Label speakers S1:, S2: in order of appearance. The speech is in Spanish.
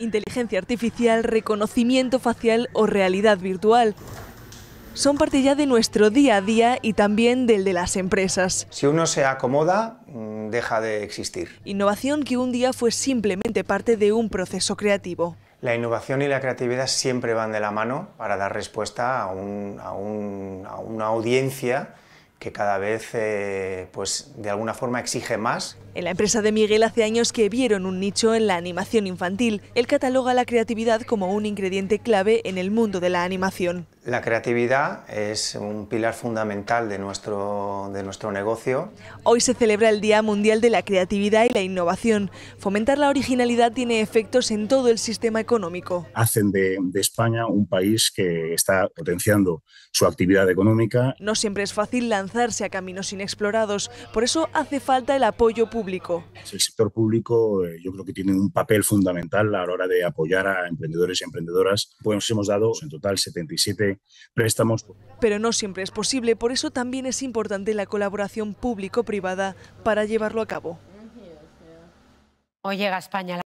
S1: inteligencia artificial, reconocimiento facial o realidad virtual. Son parte ya de nuestro día a día y también del de las empresas.
S2: Si uno se acomoda, mm, deja de existir.
S1: Innovación que un día fue simplemente parte de un proceso creativo.
S2: La innovación y la creatividad siempre van de la mano para dar respuesta a, una audiencia que cada vez eh, pues, de alguna forma exige más.
S1: En la empresa de Miguel hace años que vieron un nicho en la animación infantil. Él cataloga la creatividad como un ingrediente clave en el mundo de la animación.
S2: La creatividad es un pilar fundamental de nuestro, de nuestro negocio.
S1: Hoy se celebra el Día Mundial de la Creatividad y la Innovación. Fomentar la originalidad tiene efectos en todo el sistema económico.
S3: Hacen de, de España un país que está potenciando su actividad económica.
S1: No siempre es fácil lanzarse a caminos inexplorados, por eso hace falta el apoyo público público?
S3: El sector público eh, yo creo que tiene un papel fundamental a la hora de apoyar a emprendedores y emprendedoras. Pues hemos dado en total 77
S1: préstamos. Pero no siempre es posible, por eso también es importante la colaboración público-privada para llevarlo a cabo. O llega España.